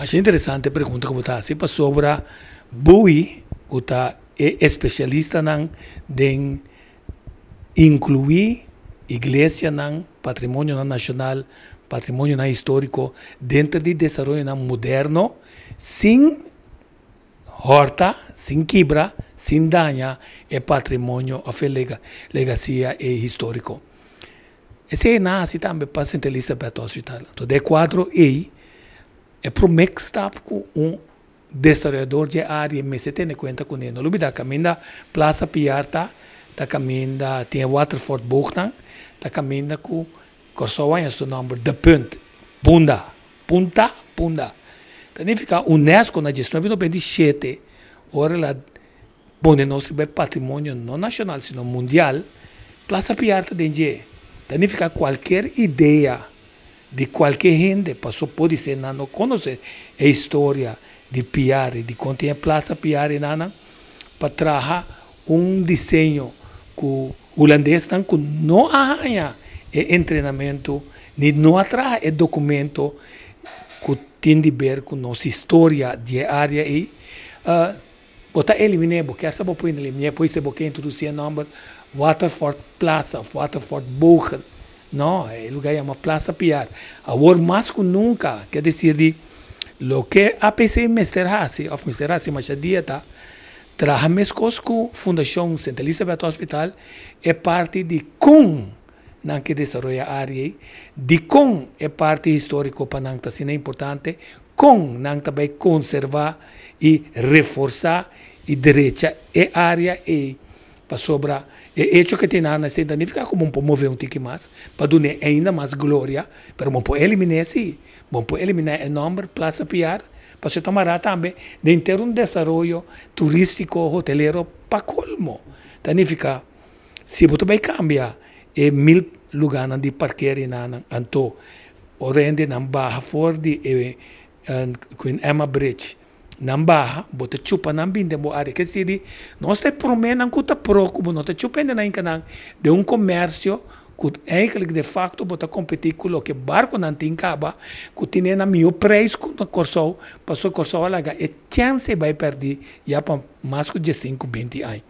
Mas é interessante a pergunta que está assim sobre Bowie, que está é especialista em den incluir igreja nan patrimônio nacional, patrimônio histórico dentro do desenvolvimento moderno, sem horta, sem quebra, sem danha é patrimônio of lega, legacia e histórico. Esse é nasce também para Santa Elizabeth Hospital. Então, de quadro e e com um destruidor de área mese tene cuenta con eno da caminda plaza piarta da caminda tem waterford bochtang da caminda com corsoa é seu nome de punt Punda, punta bunda significa unesco na gestão vino ben di sete ora la pone nostro bel patrimonio non nazionale sino plaza piarta de então significa qualquer ideia de qualquer gente passou por isso, não conhece a história de Piari, de quando tinha Plaza Piari, nana, para trazer um desenho que o holandês não arranha é treinamento, nem não atrai o documento que tem a ver com nossa história de área e uh, botar eliminar, porque essa boa eliminar, pois você vai introduzir o nome Waterford Plaza, Waterford Bogen. No, el lugar se Plaza Piar. a word que nunca, dizer de lo que APC Mr. Hassi, of Mr. Hassi Machadieta, trabajamos con Fundación Santa Elizabeth Hospital, é parte de com não que desarrolla a área. De eh, com é parte histórica para não é sendo importante, com não também conservar e reforçar e direita é área e para sobra e isso que tem na se significa como um po' muove un tiki mas pa dune e ainda mais glória, para um pouco eliminar si eliminar o eliminare il numero plaza piar para se tomará também de ter um desenvolvimento turístico, hotelero para colmo então significa se você vai cambia e mil lugares de parqueiro na anto orende na barra ford e uh, Queen Emma Bridge não baha bota chupa não binde mo are que sidi nós te promenan kuta não bo nota chupende na inkanan de um comércio é eigenlijk de facto bota competir com o que barco não nan tinkaba kutine na mio preis com na corso passou corso a laga e chance vai perder já para mais de cinco 20 aí